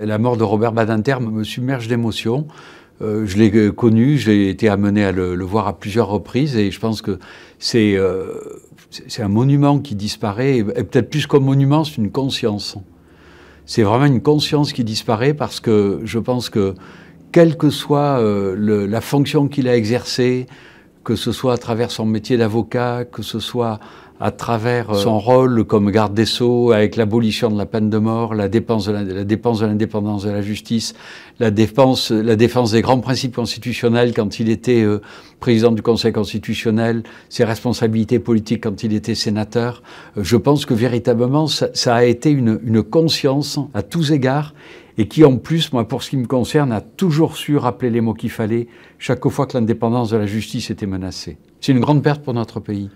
La mort de Robert Badinter me submerge d'émotions. Euh, je l'ai euh, connu, j'ai été amené à le, voir à plusieurs reprises et je pense que c'est euh, un monument qui disparaît, et, peut-être plus qu'un monument, c'est une conscience. C'est vraiment une conscience qui disparaît parce que je pense que, quelle que soit la fonction qu'il a exercée, que ce soit à travers son métier d'avocat, que ce soit à travers euh, son rôle comme garde des sceaux, avec l'abolition de la peine de mort, la dépense de l'indépendance de, la justice, la défense, la défense des grands principes constitutionnels quand il était euh, président du Conseil constitutionnel, ses responsabilités politiques quand il était sénateur. Euh, je pense que véritablement, ça, a été une, une conscience à tous égards et qui en plus, moi, pour ce qui me concerne, a toujours su rappeler les mots qu'il fallait chaque fois que l'indépendance de la justice était menacée. C'est une grande perte pour notre pays.